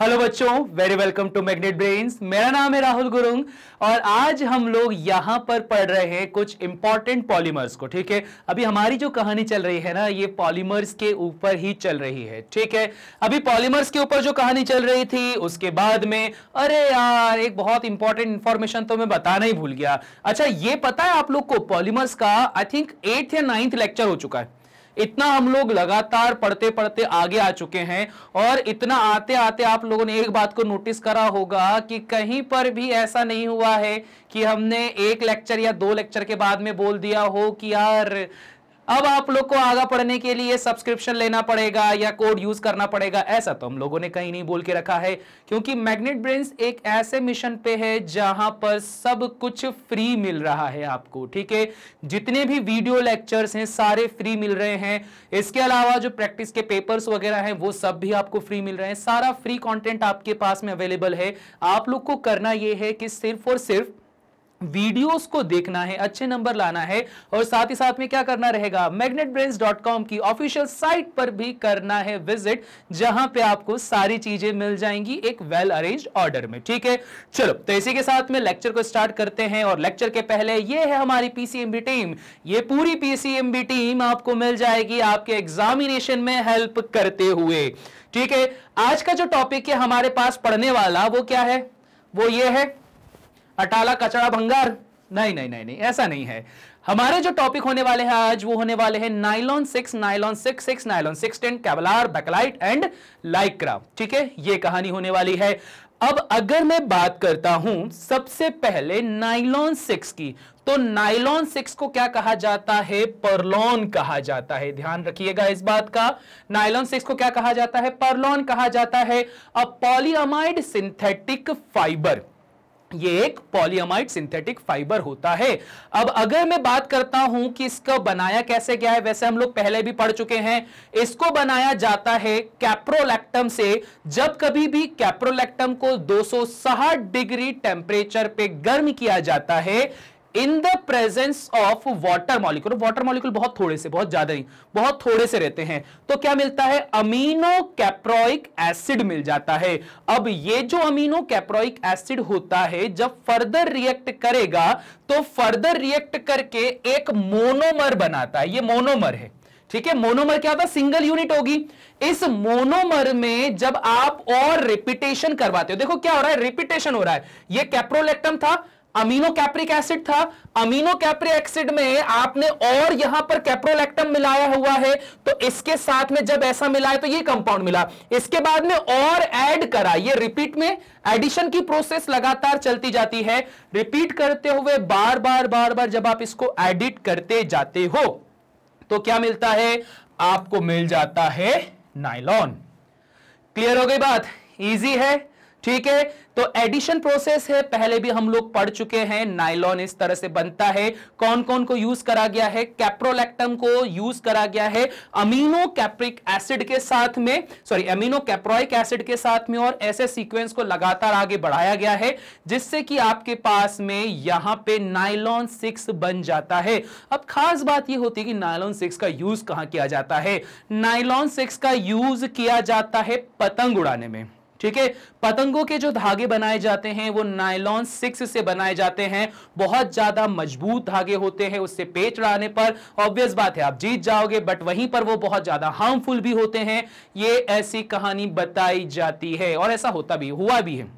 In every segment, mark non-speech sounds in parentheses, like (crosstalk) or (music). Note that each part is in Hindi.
हेलो बच्चों very welcome to magnet brains मेरा नाम है राहुल गुरुंग और आज हम लोग यहां पर पढ़ रहे हैं कुछ इंपॉर्टेंट पॉलीमर्स को ठीक है अभी हमारी जो कहानी चल रही है ना ये पॉलीमर्स के ऊपर ही चल रही है ठीक है अभी पॉलीमर्स के ऊपर जो कहानी चल रही थी उसके बाद में अरे यार एक बहुत इंपॉर्टेंट इंफॉर्मेशन तो मैं बताना ही भूल गया अच्छा ये पता है आप लोग को पॉलीमर्स का आई थिंक एट्थ या नाइन्थ लेक्चर हो चुका है इतना हम लोग लगातार पढ़ते पढ़ते आगे आ चुके हैं और इतना आते आते आप लोगों ने एक बात को नोटिस करा होगा कि कहीं पर भी ऐसा नहीं हुआ है कि हमने एक लेक्चर या दो लेक्चर के बाद में बोल दिया हो कि यार अब आप लोग को आगे पढ़ने के लिए सब्सक्रिप्शन लेना पड़ेगा या कोड यूज करना पड़ेगा ऐसा तो हम लोगों ने कहीं नहीं बोल के रखा है क्योंकि मैग्नेट ब्रेन्स एक ऐसे मिशन पे है जहां पर सब कुछ फ्री मिल रहा है आपको ठीक है जितने भी वीडियो लेक्चर्स हैं सारे फ्री मिल रहे हैं इसके अलावा जो प्रैक्टिस के पेपर्स वगैरह हैं वो सब भी आपको फ्री मिल रहे हैं सारा फ्री कॉन्टेंट आपके पास में अवेलेबल है आप लोग को करना यह है कि सिर्फ और सिर्फ वीडियोस को देखना है अच्छे नंबर लाना है और साथ ही साथ में क्या करना रहेगा magnetbrains.com की ऑफिशियल साइट पर भी करना है विजिट जहां पे आपको सारी चीजें मिल जाएंगी एक वेल अरेंज ऑर्डर में ठीक है चलो तो इसी के साथ में लेक्चर को स्टार्ट करते हैं और लेक्चर के पहले ये है हमारी पीसीएमबी टीम ये पूरी पीसीएमबी टीम आपको मिल जाएगी आपके एग्जामिनेशन में हेल्प करते हुए ठीक है आज का जो टॉपिक है हमारे पास पढ़ने वाला वो क्या है वो ये है अटाला कचड़ा भंगार नहीं नहीं नहीं नहीं ऐसा नहीं है हमारे जो टॉपिक होने वाले हैं आज वो होने वाले हैं nylon six nylon six six nylon six ten Kevlar Bakelite and Lycra ठीक है ये कहानी होने वाली है अब अगर मैं बात करता हूं सबसे पहले नाइलॉन सिक्स की तो नाइलॉन सिक्स को क्या कहा जाता है परलॉन कहा जाता है ध्यान रखिएगा इस बात का नाइलॉन सिक्स को क्या कहा जाता है परलॉन कहा जाता है अ पॉलीअमाइड सिंथेटिक फाइबर ये एक पॉलीअमाइड सिंथेटिक फाइबर होता है अब अगर मैं बात करता हूं कि इसका बनाया कैसे गया है वैसे हम लोग पहले भी पढ़ चुके हैं इसको बनाया जाता है कैप्रोलैक्टम से जब कभी भी कैप्रोलैक्टम को 260 डिग्री टेम्परेचर पे गर्म किया जाता है in the presence of water molecule water molecule बहुत थोड़े से बहुत ज्यादा नहीं बहुत थोड़े से रहते हैं तो क्या मिलता है अमीनो कैप्रोइक एसिड मिल जाता है अब ये जो अमीनो कैप्रोइक एसिड होता है जब फर्दर रिएक्ट करेगा तो फर्दर रिएक्ट करके एक मोनोमर बनाता है ये मोनोमर है ठीक है मोनोमर क्या होता है सिंगल यूनिट होगी इस मोनोमर में जब आप और रिपीटेशन करवाते हो देखो क्या हो रहा है रिपीटेशन हो रहा है ये कैप्रोलेक्टम था अमीनो कैप्रिक एसिड था अमीनो कैप्रिक एसिड में आपने और यहां पर कैप्रोलैक्टम मिलाया हुआ है तो इसके साथ में जब ऐसा मिला है तो ये कंपाउंड मिला इसके बाद में और ऐड करा ये रिपीट में एडिशन की प्रोसेस लगातार चलती जाती है रिपीट करते हुए बार बार बार बार जब आप इसको एडिट करते जाते हो तो क्या मिलता है आपको मिल जाता है नाइलॉन क्लियर हो गई बात इजी है ठीक है तो एडिशन प्रोसेस है पहले भी हम लोग पढ़ चुके हैं नाइलॉन इस तरह से बनता है कौन कौन को यूज करा गया है कैप्रोलैक्टम को यूज करा गया है अमीनो कैप्रिक एसिड के साथ में सॉरी अमीनो कैप्रोइक एसिड के साथ में और ऐसे सीक्वेंस को लगातार आगे बढ़ाया गया है जिससे कि आपके पास में यहां पे नाइलॉन सिक्स बन जाता है अब खास बात यह होती है कि नाइलॉन सिक्स का यूज कहां किया जाता है नाइलॉन सिक्स का यूज किया जाता है पतंग उड़ाने में ठीक है पतंगों के जो धागे बनाए जाते हैं वो नायलॉन सिक्स से बनाए जाते हैं बहुत ज्यादा मजबूत धागे होते हैं उससे पेच आने पर ऑब्वियस बात है आप जीत जाओगे बट वहीं पर वो बहुत ज्यादा हार्मफुल भी होते हैं ये ऐसी कहानी बताई जाती है और ऐसा होता भी हुआ भी है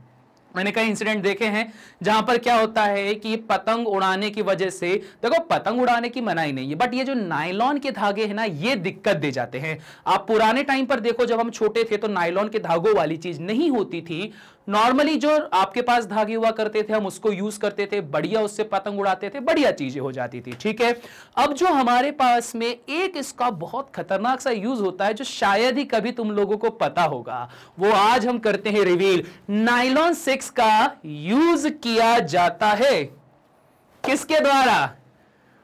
मैंने कई इंसिडेंट देखे हैं जहां पर क्या होता है कि पतंग उड़ाने की वजह से देखो पतंग उड़ाने की मनाही नहीं है बट ये जो नायलॉन के धागे हैं ना ये दिक्कत दे जाते हैं आप पुराने टाइम पर देखो जब हम छोटे थे तो नायलॉन के धागों वाली चीज नहीं होती थी नॉर्मली जो आपके पास धागे हुआ करते थे हम उसको यूज करते थे बढ़िया उससे पतंग उड़ाते थे बढ़िया चीजें हो जाती थी ठीक है अब जो हमारे पास में एक इसका बहुत खतरनाक सा यूज होता है जो शायद ही कभी तुम लोगों को पता होगा वो आज हम करते हैं रिवील नाइलॉन सिक्स का यूज किया जाता है किसके द्वारा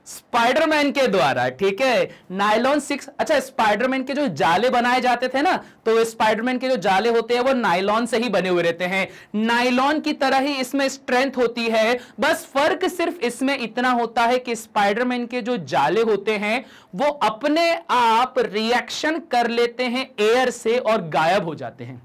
स्पाइडरमैन के द्वारा ठीक है नायलॉन सिक्स अच्छा स्पाइडरमैन के जो जाले बनाए जाते थे ना तो स्पाइडरमैन के जो जाले होते हैं वो नायलॉन से ही बने हुए रहते हैं नायलॉन की तरह ही इसमें स्ट्रेंथ होती है बस फर्क सिर्फ इसमें इतना होता है कि स्पाइडरमैन के जो जाले होते हैं वो अपने आप रिएक्शन कर लेते हैं एयर से और गायब हो जाते हैं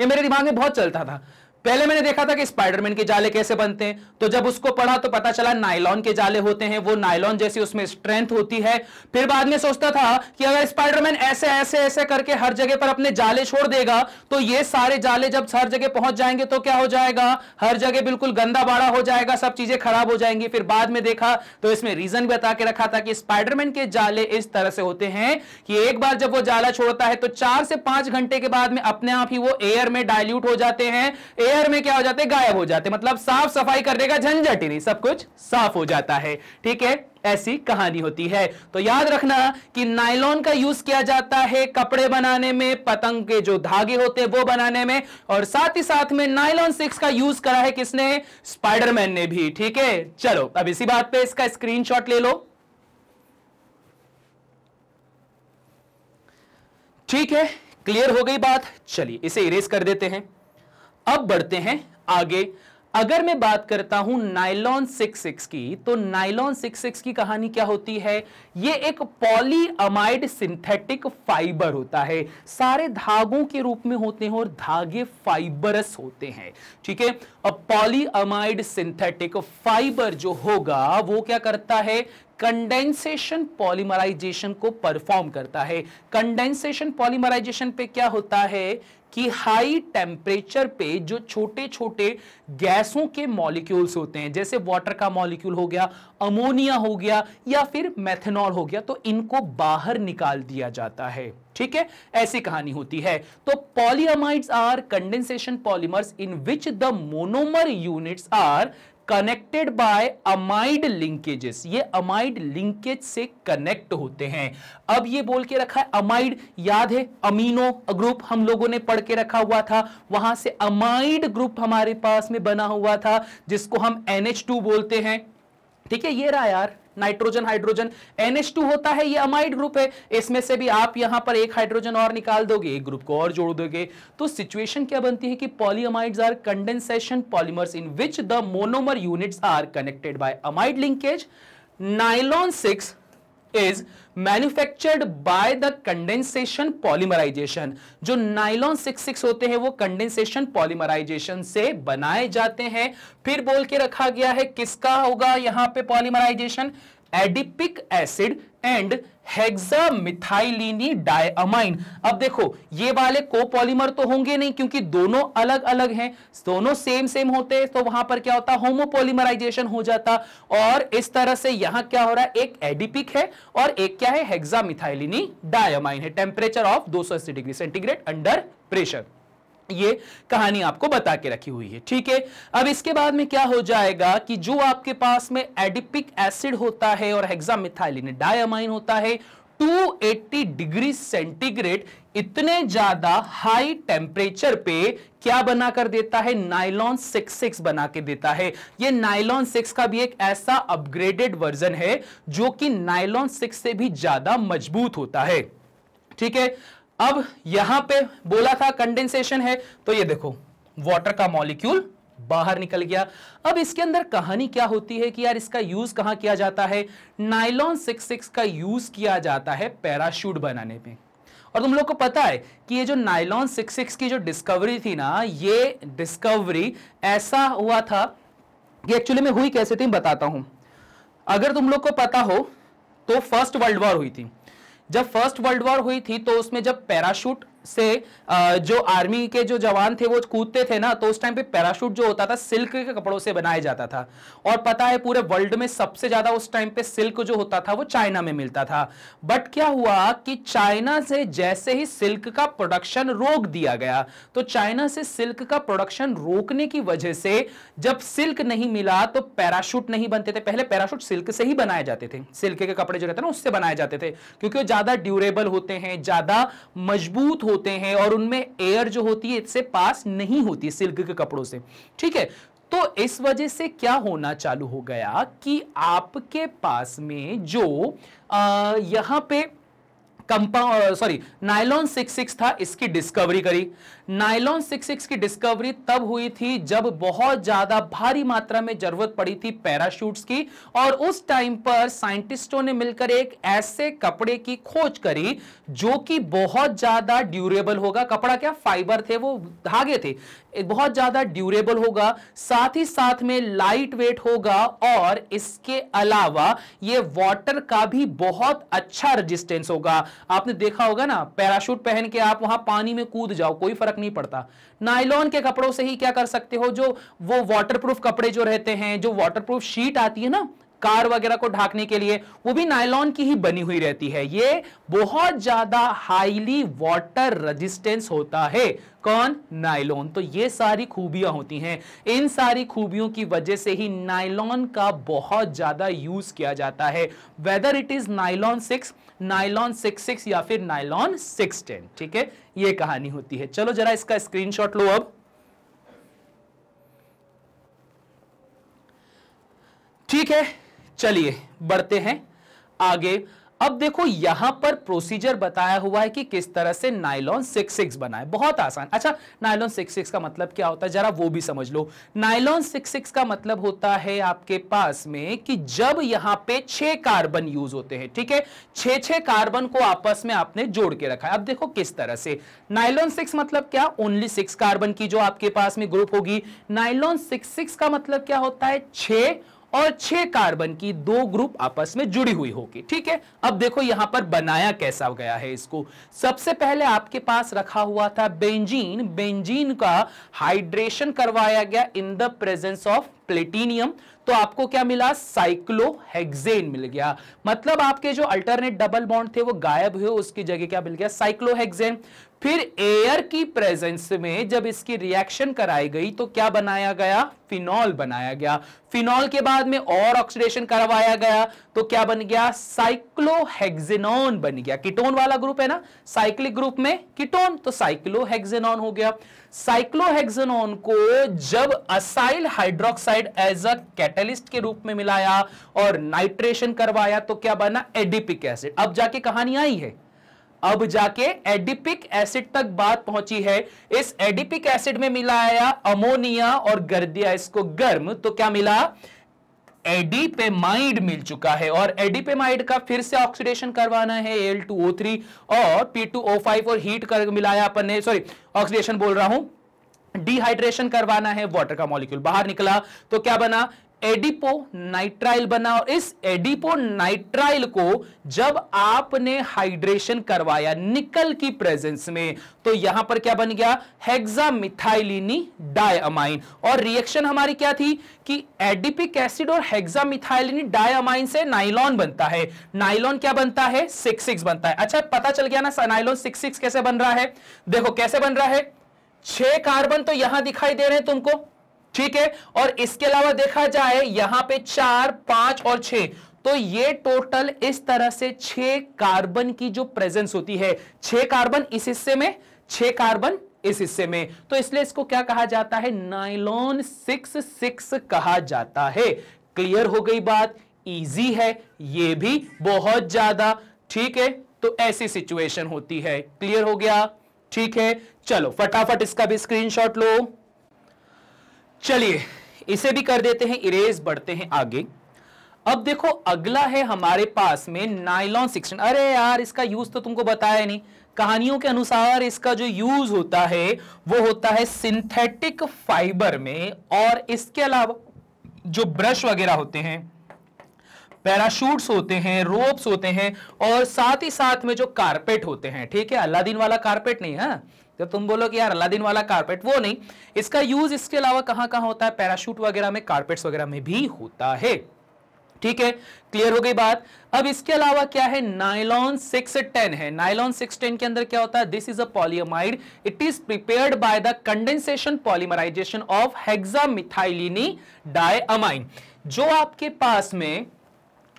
ये मेरे दिमाग में बहुत चलता था पहले मैंने देखा था कि स्पाइडरमैन के जाले कैसे बनते हैं तो जब उसको पढ़ा तो पता चला नाइलॉन के जाले होते हैं वो नाइलॉन जैसी उसमें स्ट्रेंथ होती है फिर बाद में सोचता था कि अगर स्पाइडरमैन ऐसे ऐसे ऐसे करके हर जगह पर अपने जाले छोड़ देगा तो ये सारे जाले जब हर जगह पहुंच जाएंगे तो क्या हो जाएगा हर जगह बिल्कुल गंदा बाड़ा हो जाएगा सब चीजें खराब हो जाएंगी फिर बाद में देखा तो इसमें रीजन बता के रखा था कि स्पाइडरमैन के जाले इस तरह से होते हैं कि एक बार जब वो जाला छोड़ता है तो चार से पांच घंटे के बाद में अपने आप ही वो एयर में डायल्यूट हो जाते हैं एयर में क्या हो जाते गायब हो जाते मतलब साफ सफाई करने का झंझट ही नहीं सब कुछ साफ हो जाता है ठीक है ऐसी कहानी होती है तो याद रखना कि नायलॉन का यूज किया जाता है कपड़े बनाने में पतंग के जो धागे होते हैं वो बनाने में और साथ ही साथ में नायलॉन सिक्स का यूज करा है किसने स्पाइडरमैन ने भी ठीक है चलो अब इसी बात पे इसका स्क्रीनशॉट ले लो ठीक है क्लियर हो गई बात चलिए इसे इरेज कर देते हैं अब बढ़ते हैं आगे अगर मैं बात करता हूं नाइलॉन सिक्स सिक्स की तो नाइलॉन सिक्स सिक्स की कहानी क्या होती है ये एक पॉलीअमाइड सिंथेटिक फाइबर होता है सारे धागों के रूप में होते हैं और धागे फाइबरस होते हैं ठीक है अब पॉलीअमाइड सिंथेटिक फाइबर जो होगा वो क्या करता है कंडेंसेशन पॉलीमराइजेशन को परफॉर्म करता है कंडेंसेशन पॉलीमराइजेशन पे क्या होता है कि हाई टेम्परेचर पे जो छोटे छोटे गैसों के मॉलिक्यूल्स होते हैं जैसे वाटर का मॉलिक्यूल हो गया अमोनिया हो गया या फिर मैथेनॉल हो गया तो इनको बाहर निकाल दिया जाता है ठीक है ऐसी कहानी होती है तो polyamides are condensation polymers in which the monomer units are connected by amide linkages ये अमाइड लिंकेज से कनेक्ट होते हैं अब ये बोल के रखा है अमाइड याद है अमीनो ग्रुप हम लोगों ने पढ़ के रखा हुआ था वहां से अमाइड ग्रुप हमारे पास में बना हुआ था जिसको हम एनएच बोलते हैं ठीक है ये रहा यार नाइट्रोजन हाइड्रोजन NH2 होता है ये अमाइड ग्रुप है इसमें से भी आप यहां पर एक हाइड्रोजन और निकाल दोगे एक ग्रुप को और जोड़ दोगे तो सिचुएशन क्या बनती है कि polyamides are condensation polymers in which the monomer units are connected by amide linkage nylon six is manufactured by the condensation polymerization जो नाइलॉन सिक्स सिक्स होते हैं वो कंडेंसेशन पॉलीमराइजेशन से बनाए जाते हैं फिर बोल के रखा गया है किसका होगा यहां पे polymerization adipic acid and hexamethylene diamine अब देखो ये वाले कोपॉलीमर तो होंगे नहीं क्योंकि दोनों अलग अलग हैं दोनों सेम सेम होते तो वहां पर क्या होता होमोपॉलीमराइजेशन हो जाता और इस तरह से यहां क्या हो रहा है एक एडिपिक है और एक क्या है हेक्सामिथाइलिनी डायमाइन है टेम्परेचर ऑफ दो सौ अस्सी डिग्री सेंटीग्रेड अंडर प्रेशर ये कहानी आपको बता के रखी हुई है ठीक है अब इसके बाद में क्या हो जाएगा कि जो आपके पास में एडिपिक एसिड होता है और हेक्सामिथाइलिन डायमाइन होता है 280 डिग्री सेंटीग्रेड इतने ज्यादा हाई टेम्परेचर पे क्या बना कर देता है नाइलॉन सिक्स बना के देता है ये नाइलॉन सिक्स का भी एक ऐसा अपग्रेडेड वर्जन है जो कि नाइलॉन सिक्स से भी ज्यादा मजबूत होता है ठीक है अब यहां पे बोला था कंडेंसेशन है तो ये देखो वाटर का मॉलिक्यूल बाहर निकल गया अब इसके अंदर कहानी क्या होती है कि यार इसका यूज कहां किया जाता है नाइलॉन सिक्स सिक्स का यूज किया जाता है पैराशूट बनाने में और तुम लोग को पता है कि ये जो नाइलॉन सिक्स सिक्स की जो डिस्कवरी थी ना ये डिस्कवरी ऐसा हुआ था कि एक्चुअली में हुई कैसे थी बताता हूं अगर तुम लोग को पता हो तो फर्स्ट वर्ल्ड वॉर हुई थी जब फर्स्ट वर्ल्ड वॉर हुई थी तो उसमें जब पैराशूट से जो आर्मी के जो जवान थे वो कूदते थे ना तो उस टाइम पे पैराशूट जो होता था सिल्क के कपड़ों से बनाया जाता था और पता है पूरे वर्ल्ड में सबसे ज्यादा उस टाइम पे सिल्क जो होता था वो चाइना में मिलता था बट क्या हुआ कि चाइना से जैसे ही सिल्क का प्रोडक्शन रोक दिया गया तो चाइना से सिल्क का प्रोडक्शन रोकने की वजह से जब सिल्क नहीं मिला तो पैराशूट नहीं बनते थे पहले पैराशूट सिल्क से ही बनाए जाते थे सिल्क के कपड़े जो रहते ना उससे बनाए जाते थे क्योंकि वो ज्यादा ड्यूरेबल होते हैं ज्यादा मजबूत होते हैं और उनमें एयर जो होती है इससे पास नहीं होती सिल्क के कपड़ों से ठीक है तो इस वजह से क्या होना चालू हो गया कि आपके पास में जो आ, यहां पे compound sorry nylon six six था इसकी डिस्कवरी करी नाइलॉन सिक्स सिक्स की डिस्कवरी तब हुई थी जब बहुत ज्यादा भारी मात्रा में जरूरत पड़ी थी पैराशूट्स की और उस टाइम पर साइंटिस्टों ने मिलकर एक ऐसे कपड़े की खोज करी जो कि बहुत ज्यादा ड्यूरेबल होगा कपड़ा क्या फाइबर थे वो धागे थे बहुत ज्यादा ड्यूरेबल होगा साथ ही साथ में लाइट वेट होगा और इसके अलावा ये वाटर का भी बहुत अच्छा रेजिस्टेंस होगा आपने देखा होगा ना पैराशूट पहन के आप वहां पानी में कूद जाओ कोई फर्क नहीं पड़ता नाइलॉन के कपड़ों से ही क्या कर सकते हो जो वो वाटरप्रूफ कपड़े जो रहते हैं जो वाटरप्रूफ शीट आती है ना कार वगैरह को ढाकने के लिए वो भी नायलॉन की ही बनी हुई रहती है ये बहुत ज्यादा हाईली वाटर रेजिस्टेंस होता है कौन नायलॉन तो ये सारी खूबियां होती हैं इन सारी खूबियों की वजह से ही नायलॉन का बहुत ज्यादा यूज किया जाता है whether it is nylon six nylon six six या फिर नायलॉन सिक्स टेन ठीक है ये कहानी होती है चलो जरा इसका स्क्रीनशॉट लो अब ठीक है चलिए बढ़ते हैं आगे अब देखो यहां पर प्रोसीजर बताया हुआ है कि किस तरह से नाइलॉन सिक्स सिक्स बनाए बहुत आसान अच्छा नाइलॉन सिक्स सिक्स का मतलब क्या होता है जरा वो भी समझ लो नाइलॉन सिक्स सिक्स का मतलब होता है आपके पास में कि जब यहां पे छह कार्बन यूज होते हैं ठीक है छे छे कार्बन को आपस में आपने जोड़ के रखा है अब देखो किस तरह से नाइलॉन सिक्स मतलब क्या ओनली सिक्स कार्बन की जो आपके पास में ग्रुप होगी नाइलॉन सिक्स सिक्स का मतलब क्या होता है छह और छह कार्बन की दो ग्रुप आपस में जुड़ी हुई होगी ठीक है अब देखो यहां पर बनाया कैसा गया है इसको सबसे पहले आपके पास रखा हुआ था बेंजीन बेंजीन का हाइड्रेशन करवाया गया in the presence of platinum तो आपको क्या मिला साइक्लोहेक्सेन मिल गया मतलब आपके जो अल्टरनेट डबल बॉन्ड थे वो गायब हुए उसकी जगह क्या मिल गया साइक्लोहेक्सेन फिर एयर की प्रेजेंस में जब इसकी रिएक्शन कराई गई तो क्या बनाया गया फिनॉल बनाया गया फिनॉल के बाद में और ऑक्सीडेशन करवाया गया तो क्या बन गया साइक्लोहेक्सिनॉन बन गया कीटोन वाला ग्रुप है ना साइक्लिक ग्रुप में कीटोन तो साइक्लोहेक्सिनॉन हो गया साइक्लोहेक्सिनॉन को जब acyl hydroxide as a catalyst के रूप में मिलाया और नाइट्रेशन करवाया तो क्या बना एडीपिक एसिड अब जाके कहानी आई है अब जाके एडिपिक एसिड तक बात पहुंची है इस एडिपिक एसिड में मिला आया अमोनिया और गर दिया इसको गर्म तो क्या मिला एडिपेमाइड मिल चुका है और एडिपेमाइड का फिर से ऑक्सीडेशन करवाना है Al2O3 और P2O5 और हीट कर मिलाया अपन ने सॉरी ऑक्सीडेशन बोल रहा हूं डिहाइड्रेशन करवाना है वाटर का मॉलिक्यूल बाहर निकला तो क्या बना एडिपो नाइट्राइल बना और इस एडिपो नाइट्राइल को जब आपने हाइड्रेशन करवाया निकल की प्रेजेंस में तो यहां पर क्या बन गया हेक्सामिथाइलिनी डायमाइन और रिएक्शन हमारी क्या थी कि एडिपिक एसिड और हेक्सामिथाइलिनी डायमाइन से नाइलॉन बनता है नाइलॉन क्या बनता है सिक्स सिक्स बनता है अच्छा पता चल गया ना नाइलॉन सिक्स सिक्स कैसे बन रहा है देखो कैसे बन रहा है छह कार्बन तो यहां दिखाई दे रहे हैं तुमको ठीक है और इसके अलावा देखा जाए यहां पे चार पांच और छह तो ये टोटल इस तरह से छह कार्बन की जो प्रेजेंस होती है छह कार्बन इस हिस्से में छह कार्बन इस हिस्से में तो इसलिए इसको क्या कहा जाता है नाइलॉन सिक्स सिक्स कहा जाता है क्लियर हो गई बात इजी है ये भी बहुत ज्यादा ठीक है तो ऐसी सिचुएशन होती है क्लियर हो गया ठीक है चलो फटाफट इसका भी स्क्रीनशॉट लो चलिए इसे भी कर देते हैं इरेज बढ़ते हैं आगे अब देखो अगला है हमारे पास में नाइलॉन सिक्सटीन अरे यार इसका यूज तो तुमको बताया नहीं कहानियों के अनुसार इसका जो यूज होता है वो होता है सिंथेटिक फाइबर में और इसके अलावा जो ब्रश वगैरह होते हैं पैराशूट्स होते हैं रोप्स होते हैं और साथ ही साथ में जो कारपेट होते हैं ठीक है दिन वाला कारपेट नहीं है हाँ? जब तुम बोलो कि यार अलादीन वाला कारपेट वो नहीं इसका यूज इसके अलावा कहां कहां होता है पैराशूट वगैरह में कारपेट्स वगैरह में भी होता है ठीक है क्लियर हो गई बात अब इसके अलावा क्या है नाइलॉन सिक्स टेन है नाइलॉन सिक्स टेन के अंदर क्या होता है this is a polyamide it is prepared by the condensation polymerization of hexamethylene diamine जो आपके पास में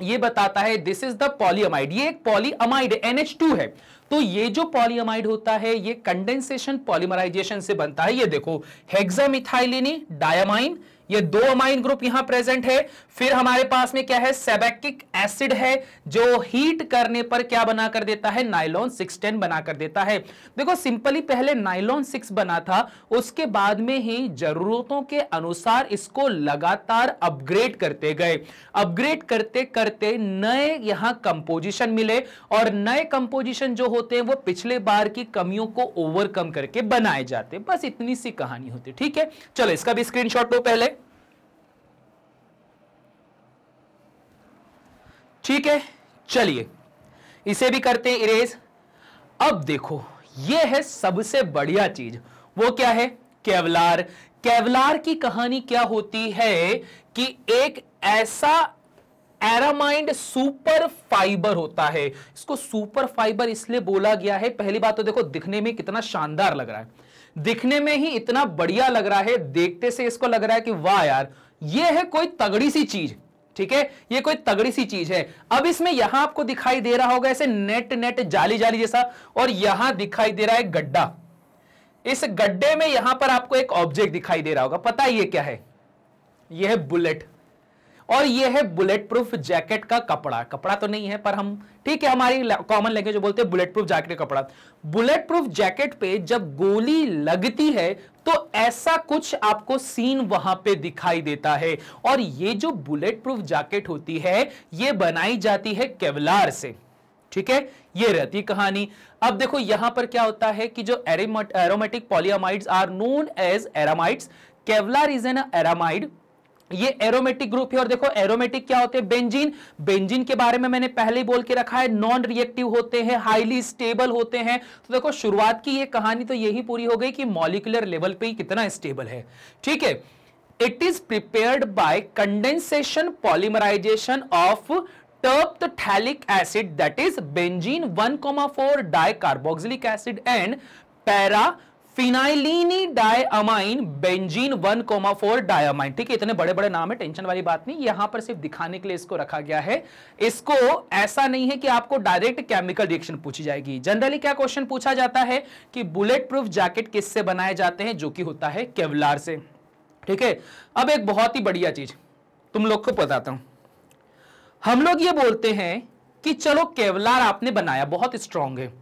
ये बताता है दिस इज द पॉलीअमाइड ये एक पॉलीअमाइड टू है तो ये जो पॉलीअमाइड होता है ये कंडेंसेशन पॉलीमराइजेशन से बनता है ये देखो हेक्सामिथाइलिनी डायमाइन ये दो अमाइन ग्रुप यहां प्रेजेंट है फिर हमारे पास में क्या है सेबेक्टिक एसिड है जो हीट करने पर क्या बना कर देता है नाइलॉन सिक्स टेन बना कर देता है देखो सिंपली पहले नाइलॉन सिक्स बना था उसके बाद में ही जरूरतों के अनुसार इसको लगातार अपग्रेड करते गए अपग्रेड करते करते नए यहां कंपोजिशन मिले और नए कंपोजिशन जो होते हैं वो पिछले बार की कमियों को ओवरकम करके बनाए जाते बस इतनी सी कहानी होती ठीक है चलो इसका भी स्क्रीनशॉट लो पहले ठीक है चलिए इसे भी करते हैं इरेज अब देखो ये है सबसे बढ़िया चीज वो क्या है केवलार केवलार की कहानी क्या होती है कि एक ऐसा एरामाइंड सुपर फाइबर होता है इसको सुपर फाइबर इसलिए बोला गया है पहली बात तो देखो दिखने में कितना शानदार लग रहा है दिखने में ही इतना बढ़िया लग रहा है देखते से इसको लग रहा है कि वाह यार ये है कोई तगड़ी सी चीज ठीक है ये कोई तगड़ी सी चीज है अब इसमें यहां आपको दिखाई दे रहा होगा ऐसे नेट नेट जाली जाली जैसा और यहां दिखाई दे रहा है गड्ढा इस गड्ढे में यहां पर आपको एक ऑब्जेक्ट दिखाई दे रहा होगा पता है ये क्या है यह है बुलेट और यह है बुलेट प्रूफ जैकेट का कपड़ा कपड़ा तो नहीं है पर हम ठीक है हमारी कॉमन लैंग्वेज बोलते हैं बुलेट प्रूफ जैकेट का कपड़ा बुलेट प्रूफ जैकेट पे जब गोली लगती है तो ऐसा कुछ आपको सीन वहां पे दिखाई देता है और ये जो बुलेट प्रूफ जैकेट होती है ये बनाई जाती है केवलार से ठीक है ये रहती कहानी अब देखो यहां पर क्या होता है कि जो aromatic polyamides are known as aramids Kevlar is an aramid ये एरोमेटिक ग्रुप है और देखो एरोमेटिक क्या होते हैं बेंजीन बेंजीन के बारे में मैंने पहले ही बोल के रखा है नॉन रिएक्टिव होते हैं हाईली स्टेबल होते हैं तो देखो शुरुआत की ये कहानी तो यही पूरी हो गई कि मॉलिकुलर लेवल पे ही कितना स्टेबल है ठीक है it is prepared by condensation polymerization of terephthalic acid that is benzene one four di carboxylic acid and para phenylene diamine benzene one comma four diamine ठीक है इतने बड़े बड़े नाम है टेंशन वाली बात नहीं यहां पर सिर्फ दिखाने के लिए इसको रखा गया है इसको ऐसा नहीं है कि आपको डायरेक्ट केमिकल रिएक्शन पूछी जाएगी जनरली क्या क्वेश्चन पूछा जाता है कि बुलेट प्रूफ जैकेट किससे बनाए जाते हैं जो कि होता है केवलार से ठीक है अब एक बहुत ही बढ़िया चीज तुम लोग को बताता हूं हम लोग ये बोलते हैं कि चलो केवलार आपने बनाया बहुत स्ट्रांग है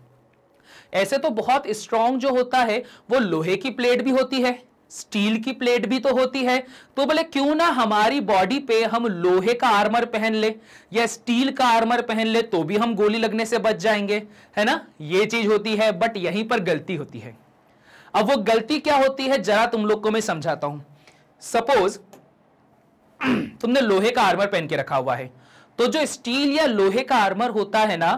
ऐसे तो बहुत स्ट्रांग जो होता है वो लोहे की प्लेट भी होती है स्टील की प्लेट भी तो होती है तो बोले क्यों ना हमारी बॉडी पे हम लोहे का आर्मर पहन ले या स्टील का आर्मर पहन ले तो भी हम गोली लगने से बच जाएंगे है ना ये चीज होती है बट यहीं पर गलती होती है अब वो गलती क्या होती है जरा तुम लोग को मैं समझाता हूं सपोज (clears throat) तुमने लोहे का आर्मर पहन के रखा हुआ है तो जो स्टील या लोहे का आर्मर होता है ना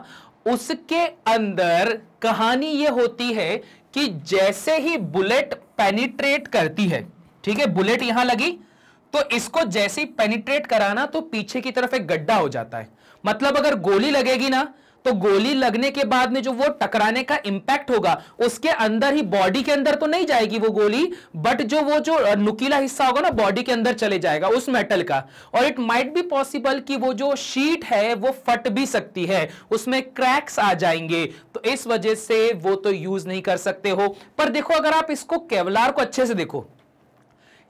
उसके अंदर कहानी यह होती है कि जैसे ही बुलेट पेनिट्रेट करती है ठीक है बुलेट यहां लगी तो इसको जैसे ही पेनिट्रेट कराना तो पीछे की तरफ एक गड्ढा हो जाता है मतलब अगर गोली लगेगी ना तो गोली लगने के बाद में जो वो टकराने का इंपैक्ट होगा उसके अंदर ही बॉडी के अंदर तो नहीं जाएगी वो गोली बट जो वो जो नुकीला हिस्सा होगा ना बॉडी के अंदर चले जाएगा उस मेटल का और इट माइट बी पॉसिबल कि वो जो शीट है वो फट भी सकती है उसमें क्रैक्स आ जाएंगे तो इस वजह से वो तो यूज नहीं कर सकते हो पर देखो अगर आप इसको केवलार को अच्छे से देखो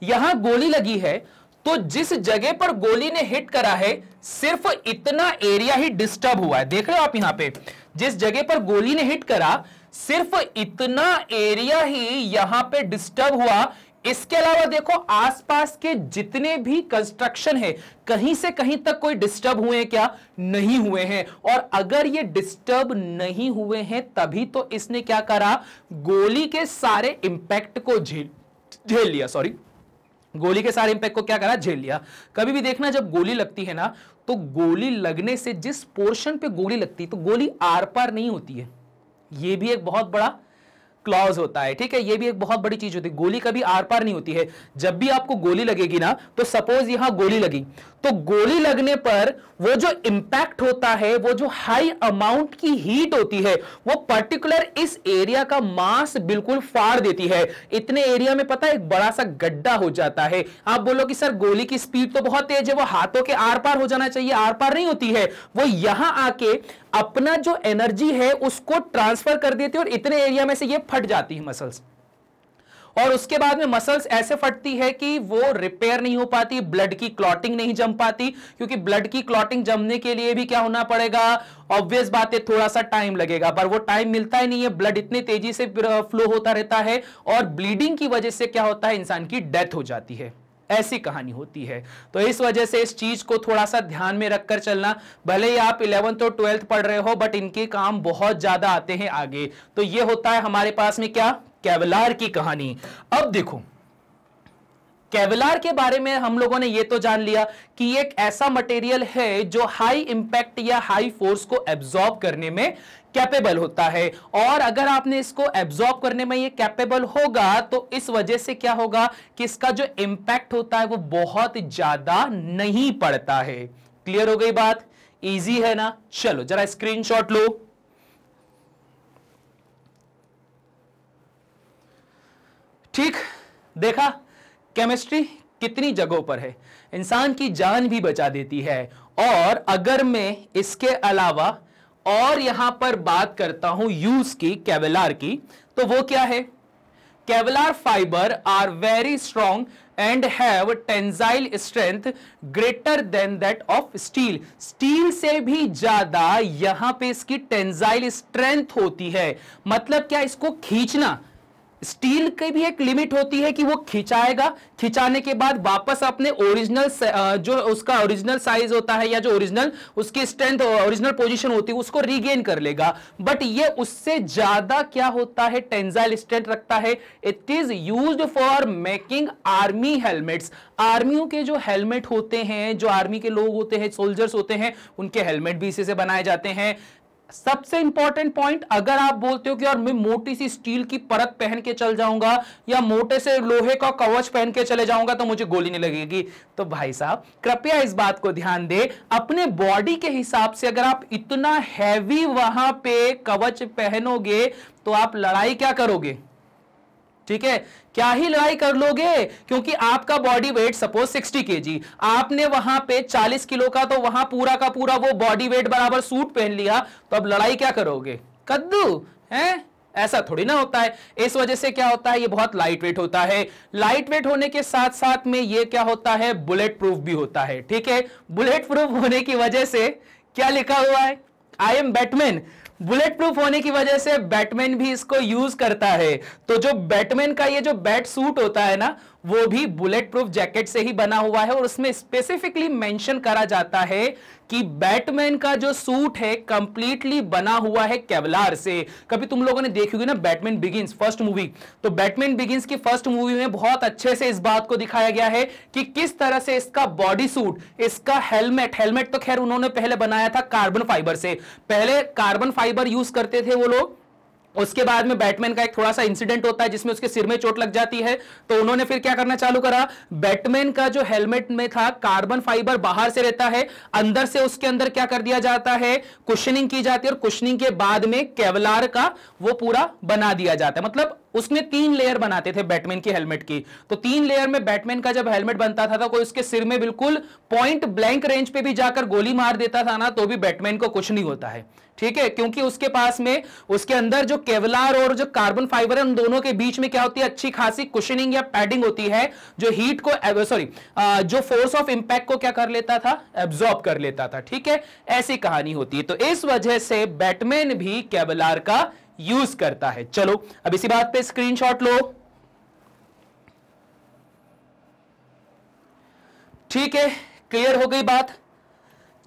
यहां गोली लगी है तो जिस जगह पर गोली ने हिट करा है सिर्फ इतना एरिया ही डिस्टर्ब हुआ है देख रहे हो आप यहां पे जिस जगह पर गोली ने हिट करा सिर्फ इतना एरिया ही यहां पे डिस्टर्ब हुआ इसके अलावा देखो आसपास के जितने भी कंस्ट्रक्शन है कहीं से कहीं तक कोई डिस्टर्ब हुए हैं क्या नहीं हुए हैं और अगर ये डिस्टर्ब नहीं हुए हैं तभी तो इसने क्या करा गोली के सारे इंपैक्ट को झेल झेल लिया सॉरी गोली के सारे इंपैक्ट को क्या करा झेल लिया कभी भी देखना जब गोली लगती है ना तो गोली लगने से जिस पोर्शन पे गोली लगती है तो गोली आर पार नहीं होती है ये भी एक बहुत बड़ा क्लॉज होता है ठीक है ये भी एक बहुत बड़ी चीज होती है गोली कभी आर पार नहीं होती है जब भी आपको गोली लगेगी ना तो सपोज यहां गोली लगी तो गोली लगने पर वो जो इंपैक्ट होता है वो जो हाई अमाउंट की हीट होती है वो पर्टिकुलर इस एरिया का मास बिल्कुल फाड़ देती है इतने एरिया में पता है एक बड़ा सा गड्ढा हो जाता है आप बोलो कि सर गोली की स्पीड तो बहुत तेज है वो हाथों के आर पार हो जाना चाहिए आर पार नहीं होती है वो यहां आके अपना जो एनर्जी है उसको ट्रांसफर कर देती है और इतने एरिया में से ये फट जाती है मसल्स और उसके बाद में मसल्स ऐसे फटती है कि वो रिपेयर नहीं हो पाती ब्लड की क्लॉटिंग नहीं जम पाती क्योंकि ब्लड की क्लॉटिंग जमने के लिए भी क्या होना पड़ेगा ऑब्वियस बात है थोड़ा सा टाइम लगेगा पर वो टाइम मिलता ही नहीं है ब्लड इतने तेजी से फ्लो होता रहता है और ब्लीडिंग की वजह से क्या होता है इंसान की डेथ हो जाती है ऐसी कहानी होती है तो इस वजह से इस चीज को थोड़ा सा ध्यान में रखकर चलना भले ही आप इलेवंथ और ट्वेल्थ पढ़ रहे हो बट इनके काम बहुत ज्यादा आते हैं आगे तो ये होता है हमारे पास में क्या कैवलार की कहानी अब देखो केवलार के बारे में हम लोगों ने ये तो जान लिया कि एक ऐसा मटेरियल है जो हाई इंपैक्ट या हाई फोर्स को एब्जॉर्ब करने में कैपेबल होता है और अगर आपने इसको एब्जॉर्ब करने में ये कैपेबल होगा तो इस वजह से क्या होगा कि इसका जो इंपैक्ट होता है वो बहुत ज्यादा नहीं पड़ता है क्लियर हो गई बात इजी है ना चलो जरा स्क्रीनशॉट लो ठीक देखा केमिस्ट्री कितनी जगहों पर है इंसान की जान भी बचा देती है और अगर मैं इसके अलावा और यहां पर बात करता हूं यूज की कैवलार की तो वो क्या है Kevlar fibre are very strong and have tensile strength greater than that of steel steel से भी ज्यादा यहां पे इसकी टेंजाइल स्ट्रेंथ होती है मतलब क्या इसको खींचना स्टील की भी एक लिमिट होती है कि वो खिंचाएगा खिंचाने के बाद वापस अपने ओरिजिनल जो उसका ओरिजिनल साइज होता है या जो ओरिजिनल उसकी स्ट्रेंथ ओरिजिनल पोजीशन होती है उसको रीगेन कर लेगा बट ये उससे ज्यादा क्या होता है टेंजाइल स्ट्रेंथ रखता है it is use for making army helmets आर्मियों के जो हेलमेट होते हैं जो आर्मी के लोग होते हैं सोल्जर्स होते हैं उनके हेलमेट भी इसी से बनाए जाते हैं सबसे इंपॉर्टेंट पॉइंट अगर आप बोलते हो कि यार मैं मोटी सी स्टील की परत पहन के चल जाऊंगा या मोटे से लोहे का कवच पहन के चले जाऊंगा तो मुझे गोली नहीं लगेगी तो भाई साहब कृपया इस बात को ध्यान दे अपने बॉडी के हिसाब से अगर आप इतना हैवी वहां पे कवच पहनोगे तो आप लड़ाई क्या करोगे ठीक है क्या ही लड़ाई कर लोगे क्योंकि आपका बॉडी वेट सपोज 60 के आपने वहां पे 40 किलो का तो वहां पूरा का पूरा वो बॉडी वेट बराबर सूट पहन लिया तो अब लड़ाई क्या करोगे कद्दू है ऐसा थोड़ी ना होता है इस वजह से क्या होता है ये बहुत लाइट वेट होता है लाइट वेट होने के साथ साथ में ये क्या होता है बुलेट प्रूफ भी होता है ठीक है बुलेट प्रूफ होने की वजह से क्या लिखा हुआ है I am Batman bullet proof होने की वजह से बैटमैन भी इसको यूज करता है तो जो बैटमैन का ये जो बैट सूट होता है ना वो भी बुलेट प्रूफ जैकेट से ही बना हुआ है और उसमें स्पेसिफिकली मेंशन करा जाता है कि बैटमैन का जो सूट है कंप्लीटली बना हुआ है केवलार से कभी तुम लोगों ने देखी होगी ना बैटमैन बिगिंस फर्स्ट मूवी तो बैटमैन बिगिंस की फर्स्ट मूवी में बहुत अच्छे से इस बात को दिखाया गया है कि किस तरह से इसका बॉडी सूट इसका हेलमेट हेलमेट तो खैर उन्होंने पहले बनाया था कार्बन फाइबर से पहले कार्बन फाइबर यूज करते थे वो लोग उसके बाद में बैटमैन का एक थोड़ा सा इंसिडेंट होता है जिसमें उसके सिर में चोट लग जाती है तो उन्होंने फिर क्या करना चालू करा बैटमैन का जो हेलमेट में था कार्बन फाइबर बाहर से रहता है अंदर से उसके अंदर क्या कर दिया जाता है कुशनिंग की जाती है और कुशनिंग के बाद में केवलार का वो पूरा बना दिया जाता है मतलब उसने तीन लेयर बनाते थे बैटमैन की हेलमेट की तो तीन लेयर में बैटमैन का जब हेलमेट बनता था तो कोई उसके सिर में बिल्कुल पॉइंट ब्लैंक रेंज पे भी जाकर गोली मार देता था ना तो भी बैटमैन को कुछ नहीं होता है ठीक है क्योंकि उसके पास में उसके अंदर जो केवलार और जो कार्बन फाइबर है उन दोनों के बीच में क्या होती है अच्छी खासी कुशनिंग या पैडिंग होती है जो हीट को सॉरी uh, uh, जो फोर्स ऑफ इंपैक्ट को क्या कर लेता था एब्जॉर्ब कर लेता था ठीक है ऐसी कहानी होती है तो इस वजह से बैटमैन भी केवलार का यूज करता है चलो अब इसी बात पर स्क्रीनशॉट लो ठीक है क्लियर हो गई बात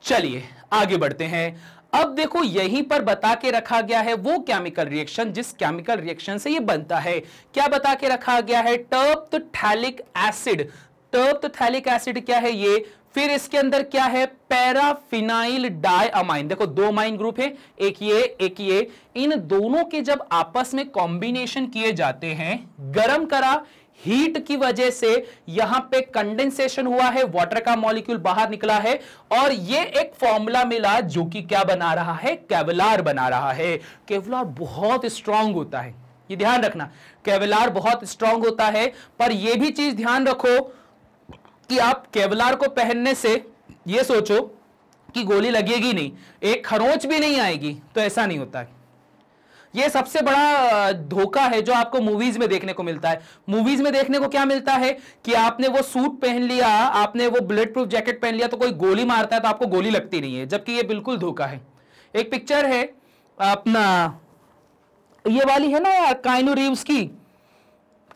चलिए आगे बढ़ते हैं अब देखो यहीं पर बता के रखा गया है वो केमिकल रिएक्शन जिस केमिकल रिएक्शन से ये बनता है क्या बता के रखा गया है terephthalic acid terephthalic acid क्या है ये फिर इसके अंदर क्या है पैराफिनाइल अमाइन देखो दो माइन ग्रुप है एक ये एक ये इन दोनों के जब आपस में कॉम्बिनेशन किए जाते हैं गर्म करा हीट की वजह से यहां पे कंडेंसेशन हुआ है वाटर का मॉलिक्यूल बाहर निकला है और ये एक फॉर्मूला मिला जो कि क्या बना रहा है केवलार बना रहा है केवलार बहुत स्ट्रांग होता है ये ध्यान रखना केवलार बहुत स्ट्रांग होता है पर यह भी चीज ध्यान रखो कि आप केवलार को पहनने से यह सोचो कि गोली लगेगी नहीं एक खरोच भी नहीं आएगी तो ऐसा नहीं होता है ये सबसे बड़ा धोखा है जो आपको मूवीज में देखने को मिलता है मूवीज में देखने को क्या मिलता है कि आपने वो सूट पहन लिया आपने वो बुलेट प्रूफ जैकेट पहन लिया तो कोई गोली मारता है तो आपको गोली लगती नहीं है जबकि ये बिल्कुल धोखा है एक पिक्चर है अपना ये वाली है ना काइनू रीव्स की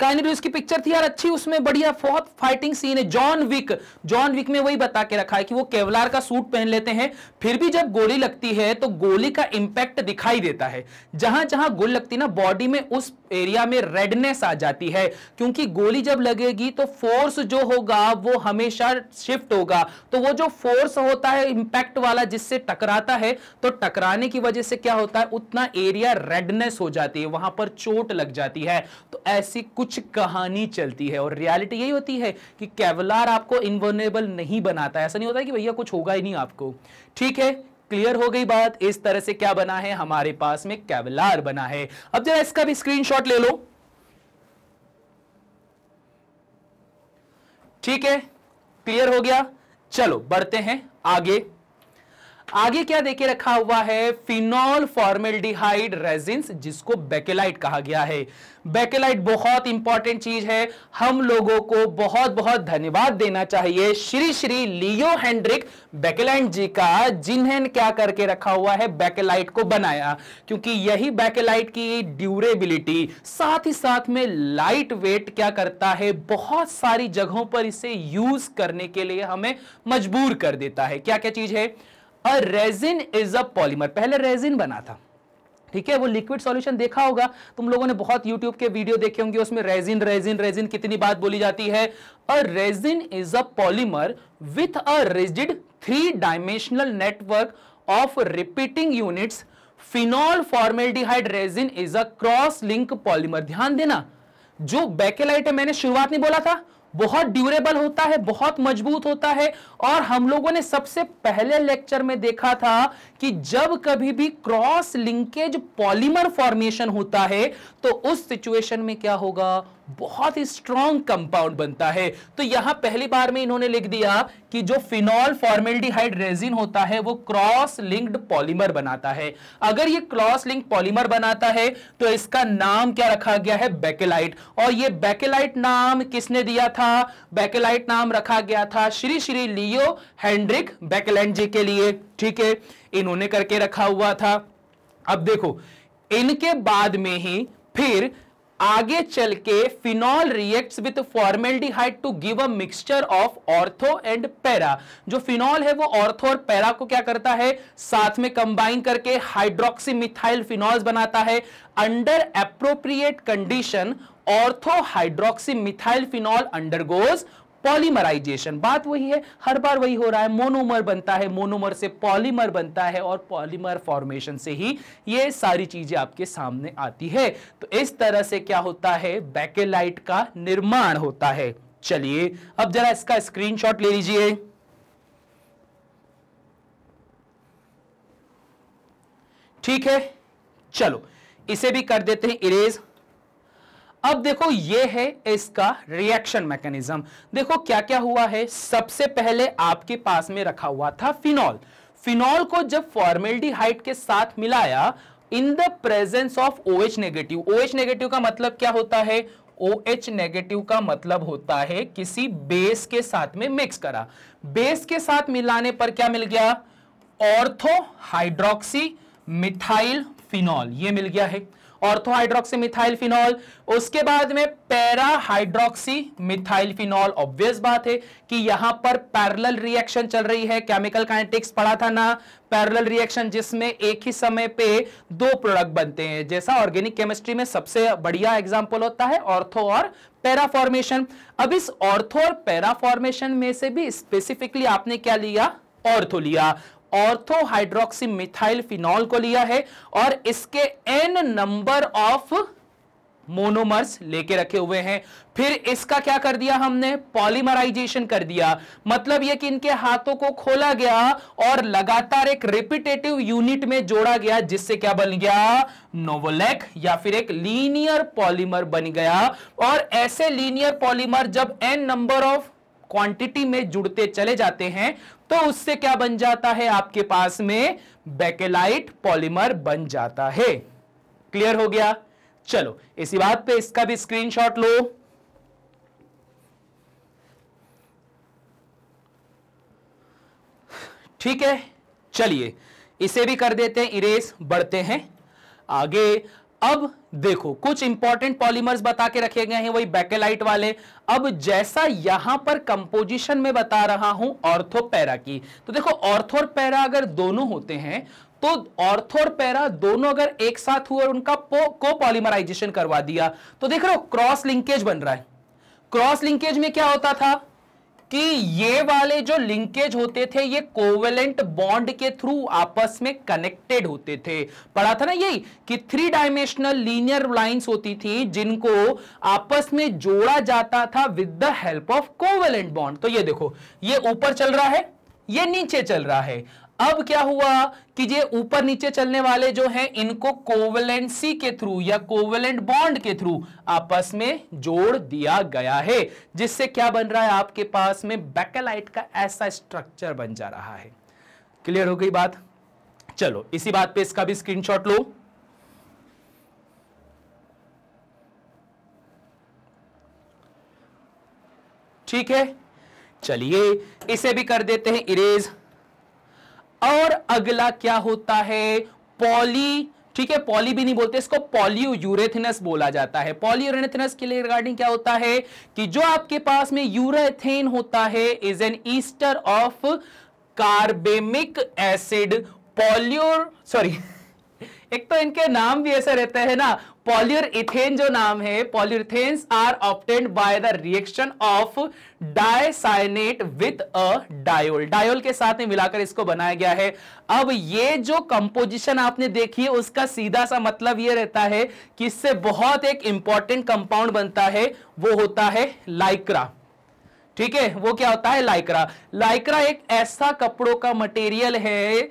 काइंड इसकी पिक्चर थी यार अच्छी उसमें बढ़िया बहुत फाइटिंग सीन है जॉन विक जॉन विक में वही बता के रखा है कि वो केवलार का सूट पहन लेते हैं फिर भी जब गोली लगती है तो गोली का इंपैक्ट दिखाई देता है जहां जहां गोली लगती ना बॉडी में उस एरिया में रेडनेस आ जाती है क्योंकि गोली जब लगेगी तो फोर्स जो होगा वो हमेशा शिफ्ट होगा तो वो जो फोर्स होता है इंपैक्ट वाला जिससे टकराता है तो टकराने की वजह से क्या होता है उतना एरिया रेडनेस हो जाती है वहां पर चोट लग जाती है तो ऐसी कुछ कहानी चलती है और रियलिटी यही होती है कि कैवलार आपको इनवर्नेबल नहीं बनाता है ऐसा नहीं होता कि भैया कुछ होगा ही नहीं आपको ठीक है क्लियर हो गई बात इस तरह से क्या बना है हमारे पास में कैवलार बना है अब जरा इसका भी स्क्रीनशॉट ले लो ठीक है क्लियर हो गया चलो बढ़ते हैं आगे आगे क्या देके रखा हुआ है फिनॉल फॉर्मेल्डिहाइड रेजिन जिसको बेकेलाइट कहा गया है बेकेलाइट बहुत इंपॉर्टेंट चीज है हम लोगों को बहुत बहुत धन्यवाद देना चाहिए Shri Shri Leo Hendrik Bakelite ji का जिन्हें क्या करके रखा हुआ है बेकेलाइट को बनाया क्योंकि यही बेकेलाइट की ड्यूरेबिलिटी साथ ही साथ में लाइट वेट क्या करता है बहुत सारी जगहों पर इसे यूज करने के लिए हमें मजबूर कर देता है क्या क्या चीज है a resin is a polymer पहले रेजिन बना था ठीक है वो लिक्विड सॉल्यूशन देखा होगा तुम लोगों ने बहुत यूट्यूब के वीडियो देखे होंगे उसमें रेजिन रेजिन रेजिन कितनी बात बोली जाती है a resin is a polymer with a rigid three dimensional network of repeating units phenol formaldehyde resin is a cross link polymer ध्यान देना जो बैकेलाइट है मैंने शुरुआत नहीं बोला था बहुत ड्यूरेबल होता है बहुत मजबूत होता है और हम लोगों ने सबसे पहले लेक्चर में देखा था कि जब कभी भी क्रॉस लिंकेज पॉलीमर फॉर्मेशन होता है तो उस सिचुएशन में क्या होगा बहुत ही स्ट्रॉन्ग कंपाउंड बनता है तो यहां पहली बार में इन्होंने लिख दिया कि जो फिनॉल फॉर्मेल्डिहाइड रेजिन होता है वो क्रॉस लिंक्ड पॉलीमर बनाता है अगर ये क्रॉस लिंक पॉलीमर बनाता है तो इसका नाम क्या रखा गया है बेकेलाइट और ये बेकेलाइट नाम किसने दिया था बेकेलाइट नाम रखा गया था Shri Shri Leo Heinrich Baekeland ji के लिए ठीक है इन्होंने करके रखा हुआ था अब देखो इनके बाद में ही फिर आगे चल के phenol reacts with formaldehyde to give a mixture of ortho and para जो फिनॉल है वो ऑर्थो और पैरा को क्या करता है साथ में कंबाइन करके हाइड्रोक्सी मिथाइल फिनॉल्स बनाता है under appropriate condition ortho hydroxy methyl phenol undergoes polymerization बात वही है हर बार वही हो रहा है मोनोमर बनता है मोनोमर से पॉलीमर बनता है और पॉलीमर फॉर्मेशन से ही ये सारी चीजें आपके सामने आती है तो इस तरह से क्या होता है बैकेलाइट का निर्माण होता है चलिए अब जरा इसका स्क्रीनशॉट ले लीजिए ठीक है चलो इसे भी कर देते हैं इरेज अब देखो ये है इसका रिएक्शन मैकेनिज्म देखो क्या क्या हुआ है सबसे पहले आपके पास में रखा हुआ था फिनॉल फिनॉल को जब फॉर्मेल्डिहाइड के साथ मिलाया in the presence of H negative H negative का मतलब क्या होता है OH नेगेटिव का मतलब होता है किसी बेस के साथ में मिक्स करा बेस के साथ मिलाने पर क्या मिल गया ऑर्थो हाइड्रोक्सी मिथाइल फिनॉल ये मिल गया है ऑर्थो हाइड्रोक्सी मिथाइल फिनॉल उसके बाद में para hydroxy methyl phenol obvious बात है कि यहां पर पैरेलल रिएक्शन चल रही है केमिकल काइनेटिक्स पढ़ा था ना पैरेलल रिएक्शन जिसमें एक ही समय पे दो प्रोडक्ट बनते हैं जैसा ऑर्गेनिक केमिस्ट्री में सबसे बढ़िया एग्जांपल होता है ऑर्थो और पैरा फॉर्मेशन अब इस ऑर्थो और पैरा फॉर्मेशन में से भी स्पेसिफिकली आपने क्या लिया ऑर्थो लिया ऑर्थोहाइड्रोक्सी मिथाइल फिनॉल को लिया है और इसके एन नंबर ऑफ मोनोमर्स लेके रखे हुए हैं फिर इसका क्या कर दिया हमने पॉलीमराइजेशन कर दिया मतलब ये कि इनके हाथों को खोला गया और लगातार एक रिपीटेटिव यूनिट में जोड़ा गया जिससे क्या बन गया नोवोलेक या फिर एक लीनियर पॉलीमर बन गया और ऐसे लीनियर पॉलीमर जब एन नंबर ऑफ क्वांटिटी में जुड़ते चले जाते हैं तो उससे क्या बन जाता है आपके पास में बेकेलाइट पॉलीमर बन जाता है क्लियर हो गया चलो इसी बात पे इसका भी स्क्रीनशॉट लो ठीक है चलिए इसे भी कर देते हैं इरेज बढ़ते हैं आगे अब देखो कुछ इंपॉर्टेंट पॉलीमर्स बता के रखे गए हैं वही बैकेलाइट वाले अब जैसा यहां पर कंपोजिशन में बता रहा हूं ऑर्थोपैरा की तो देखो ऑर्थो और पैरा अगर दोनों होते हैं तो ऑर्थो और पैरा दोनों अगर एक साथ हुए और उनका को पॉलीमराइजेशन करवा दिया तो देख रहे हो क्रॉस लिंकेज बन रहा है क्रॉस लिंकेज में क्या होता था कि ये वाले जो लिंकेज होते थे ये कोवेलेंट बॉन्ड के थ्रू आपस में कनेक्टेड होते थे पढ़ा था ना यही कि थ्री डायमेंशनल लीनियर लाइंस होती थी जिनको आपस में जोड़ा जाता था with the help of covalent bond तो ये देखो ये ऊपर चल रहा है ये नीचे चल रहा है अब क्या हुआ कि ये ऊपर नीचे चलने वाले जो हैं इनको कोवलेंसी के थ्रू या कोवलेंट बॉन्ड के थ्रू आपस में जोड़ दिया गया है जिससे क्या बन रहा है आपके पास में बैकेलाइट का ऐसा स्ट्रक्चर बन जा रहा है क्लियर हो गई बात चलो इसी बात पे इसका भी स्क्रीनशॉट लो ठीक है चलिए इसे भी कर देते हैं इरेज और अगला क्या होता है पॉली ठीक है पॉली भी नहीं बोलते इसको यूरेथिनस बोला जाता है पॉलियूरेथिनस के लिए रिगार्डिंग क्या होता है कि जो आपके पास में यूरेथेन होता है is an ester of carbamic acid poly sorry एक तो इनके नाम भी ऐसे रहते हैं ना पॉल्यूर इथेन जो नाम है polyurethanes are obtained by the reaction of diisocyanate with a diol diol के साथ में मिलाकर इसको बनाया गया है अब ये जो कंपोजिशन आपने देखी है उसका सीधा सा मतलब ये रहता है कि इससे बहुत एक इंपॉर्टेंट कंपाउंड बनता है वो होता है लाइक्रा ठीक है वो क्या होता है लाइक्रा लाइक्रा एक ऐसा कपड़ों का मटेरियल है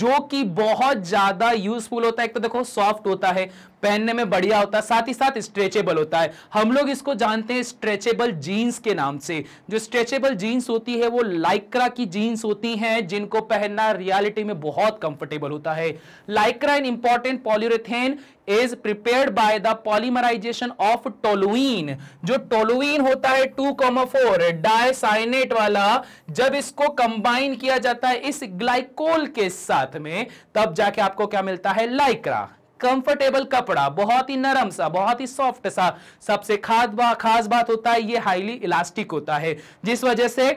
जो कि बहुत ज्यादा यूजफुल होता है एक तो देखो सॉफ्ट होता है पहनने में बढ़िया होता है साथ ही साथ स्ट्रेचेबल होता है हम लोग इसको जानते हैं स्ट्रेचेबल जीन्स के नाम से जो स्ट्रेचेबल जीन्स होती है वो लाइक्रा की जीन्स होती हैं जिनको पहनना रियलिटी में बहुत कंफर्टेबल होता है Lycra in important polyurethane is prepared by the polymerization of toluene जो टोलुइन होता है टू कॉमा फोर डायसाइनेट वाला जब इसको कंबाइन किया जाता है इस ग्लाइकोल के साथ में तब जाके आपको क्या मिलता है लाइक्रा कंफर्टेबल कपड़ा बहुत ही नरम सा बहुत ही सॉफ्ट सा सबसे खास बा, खास बात होता है ये हाईली इलास्टिक होता है जिस वजह से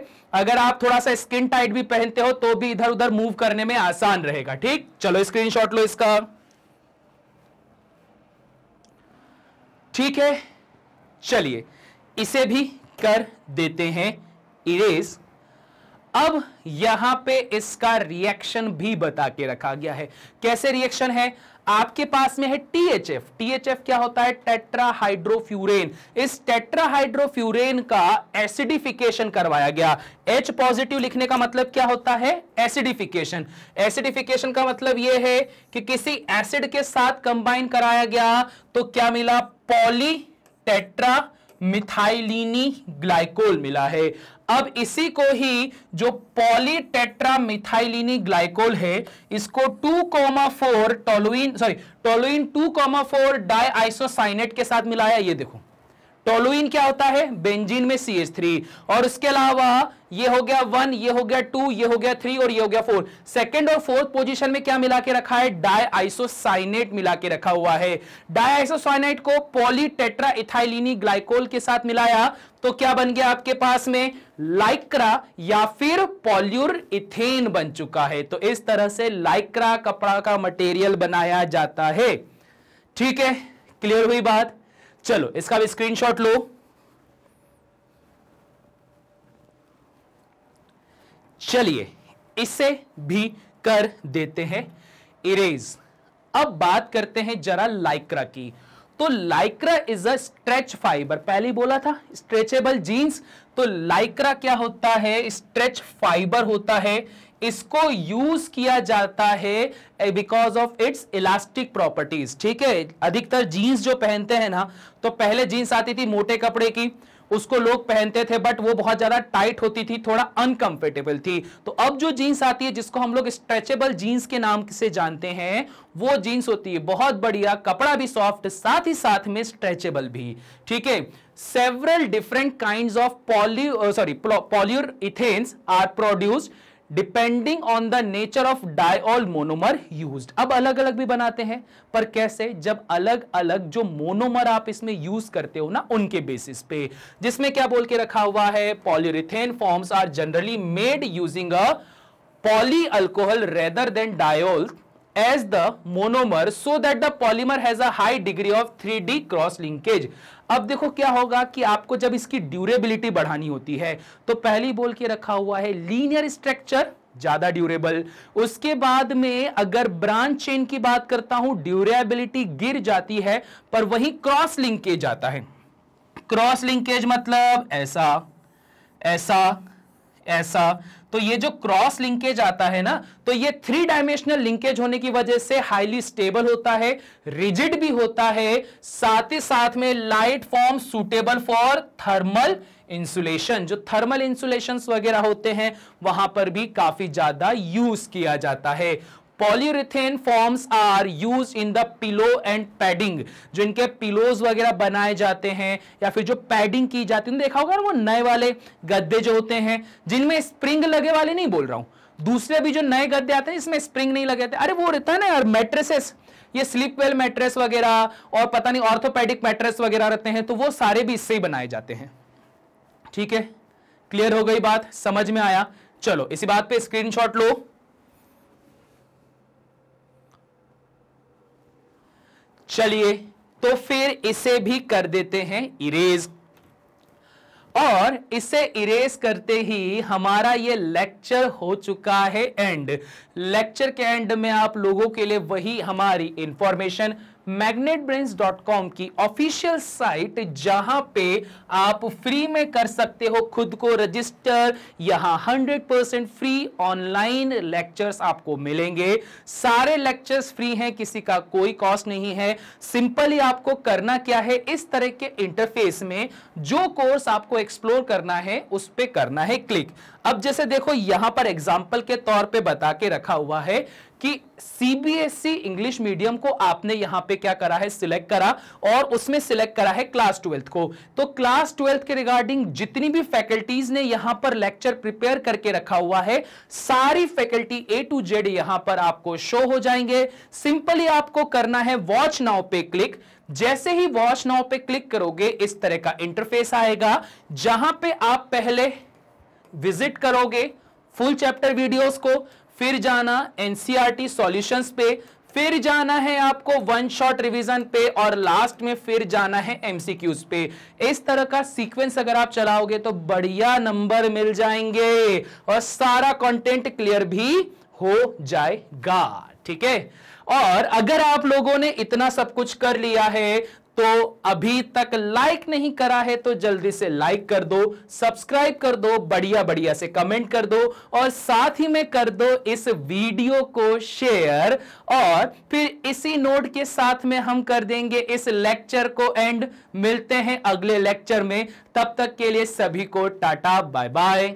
अगर आप थोड़ा सा स्किन टाइट भी पहनते हो तो भी इधर उधर मूव करने में आसान रहेगा ठीक चलो स्क्रीन लो इसका ठीक है चलिए इसे भी कर देते हैं इरेज अब यहां पे इसका रिएक्शन भी बता के रखा गया है कैसे रिएक्शन है आपके पास में है टीएचएफ टीएचएफ क्या होता है टेट्राहाइड्रोफ्यूरेन इस टेट्राहाइड्रोफ्यूरेन का एसिडिफिकेशन करवाया गया एच पॉजिटिव लिखने का मतलब क्या होता है एसिडिफिकेशन एसिडिफिकेशन का मतलब यह है कि किसी एसिड के साथ कंबाइन कराया गया तो क्या मिला पॉली टेट्रा मिथाइलिनी ग्लाइकोल मिला है अब इसी को ही जो पॉलीटेट्रा मिथाइलिनी ग्लाइकोल है इसको two comma four toluene sorry toluene two comma four diisocyanate के साथ मिलाया ये देखो टोलुइन क्या होता है बेंजीन में सी एच थ्री और उसके अलावा ये हो गया वन ये हो गया टू ये हो गया थ्री और ये हो गया फोर सेकेंड और फोर्थ पोजीशन में क्या मिला के रखा है डाई आइसोसाइनेट मिला के रखा हुआ है डाई आइसोसाइनेट को पॉलीटेट्रा इथाइलिनी ग्लाइकोल के साथ मिलाया तो क्या बन गया आपके पास में लाइक्रा या फिर पॉल्यूर इथेन बन चुका है तो इस तरह से लाइक्रा कपड़ा का मटेरियल बनाया जाता है ठीक है क्लियर हुई बात चलो इसका भी स्क्रीनशॉट लो चलिए इसे भी कर देते हैं इरेज अब बात करते हैं जरा लाइक्रा की तो Lycra is a stretch fibre पहले बोला था स्ट्रेचेबल जीन्स तो लाइक्रा क्या होता है स्ट्रेच फाइबर होता है इसको यूज किया जाता है because of its elastic properties ठीक है अधिकतर जीन्स जो पहनते हैं ना तो पहले जीन्स आती थी मोटे कपड़े की उसको लोग पहनते थे बट वो बहुत ज्यादा टाइट होती थी थोड़ा अनकंफर्टेबल थी तो अब जो जीन्स आती है जिसको हम लोग स्ट्रेचेबल जीन्स के नाम से जानते हैं वो जीन्स होती है बहुत बढ़िया कपड़ा भी सॉफ्ट साथ ही साथ में स्ट्रेचेबल भी ठीक है several different kind of poly sorry polyurethanes are produced depending on the nature of diol monomer use अब अलग अलग भी बनाते हैं पर कैसे जब अलग अलग जो मोनोमर आप इसमें यूज करते हो ना उनके बेसिस पे जिसमें क्या बोल के रखा हुआ है polyurethane foams are generally made using a poly alcohol rather than diol the monomer so that the polymer has a high degree of three D cross linkage अब देखो क्या होगा कि आपको जब इसकी ड्यूरेबिलिटी बढ़ानी होती है तो पहली बोल के रखा हुआ है लीनियर स्ट्रक्चर ज्यादा ड्यूरेबल उसके बाद में अगर ब्रांच चेन की बात करता हूं ड्यूरेबिलिटी गिर जाती है पर वही क्रॉस लिंकेज आता है क्रॉस लिंकेज मतलब ऐसा ऐसा ऐसा तो ये जो क्रॉस लिंकेज आता है ना तो ये थ्री डायमेंशनल लिंकेज होने की वजह से हाईली स्टेबल होता है रिजिड भी होता है साथ ही साथ में light foam suitable for thermal insulation जो थर्मल इंसुलेशन वगैरह होते हैं वहां पर भी काफी ज्यादा यूज किया जाता है polyurethane foams are used in the pillow and padding जो इनके पिलोज वगैरह बनाए जाते हैं या फिर जो पैडिंग की जाती है देखा होगा ना वो नए वाले गद्दे जो होते हैं जिनमें स्प्रिंग लगे वाले नहीं बोल रहा हूं दूसरे भी जो नए गद्दे आते हैं इसमें स्प्रिंग नहीं लगे थे अरे वो रहता है ना यार मेट्रेसेस ये स्लिप वेल मेट्रेस वगैरह और पता नहीं ऑर्थोपेडिक मेट्रेस वगैरह रहते हैं तो वो सारे भी इससे ही बनाए जाते हैं ठीक है क्लियर हो गई बात समझ में आया चलो इसी बात पे स्क्रीनशॉट लो चलिए तो फिर इसे भी कर देते हैं इरेज और इसे इरेज करते ही हमारा ये लेक्चर हो चुका है एंड लेक्चर के एंड में आप लोगों के लिए वही हमारी इंफॉर्मेशन magnetbrains.com की ऑफिशियल साइट जहां पे आप फ्री में कर सकते हो खुद को रजिस्टर यहां 100 परसेंट फ्री ऑनलाइन लेक्चर्स आपको मिलेंगे सारे लेक्चर्स फ्री हैं किसी का कोई कॉस्ट नहीं है सिंपली आपको करना क्या है इस तरह के इंटरफेस में जो कोर्स आपको एक्सप्लोर करना है उस पर करना है क्लिक अब जैसे देखो यहां पर एग्जाम्पल के तौर पर बता के रखा हुआ है कि सीबीएसई इंग्लिश मीडियम को आपने यहां पे क्या करा है सिलेक्ट करा और उसमें सिलेक्ट करा है क्लास ट्वेल्थ को तो क्लास ट्वेल्थ के रिगार्डिंग जितनी भी फैकल्टीज ने यहां पर लेक्चर प्रिपेयर करके रखा हुआ है सारी फैकल्टी ए टू जेड यहां पर आपको शो हो जाएंगे सिंपली आपको करना है वॉच नाउ पे क्लिक जैसे ही वॉच नाउ पे क्लिक करोगे इस तरह का इंटरफेस आएगा जहां पे आप पहले विजिट करोगे फुल चैप्टर वीडियोस को फिर जाना एनसीईआरटी सॉल्यूशंस e पे फिर जाना है आपको वन शॉट रिवीजन पे और लास्ट में फिर जाना है एमसीक्यूज पे इस तरह का सीक्वेंस अगर आप चलाओगे तो बढ़िया नंबर मिल जाएंगे और सारा कंटेंट क्लियर भी हो जाएगा ठीक है और अगर आप लोगों ने इतना सब कुछ कर लिया है तो अभी तक लाइक नहीं करा है तो जल्दी से लाइक कर दो सब्सक्राइब कर दो बढ़िया बढ़िया से कमेंट कर दो और साथ ही में कर दो इस वीडियो को शेयर और फिर इसी नोट के साथ में हम कर देंगे इस लेक्चर को एंड मिलते हैं अगले लेक्चर में तब तक के लिए सभी को टाटा बाय बाय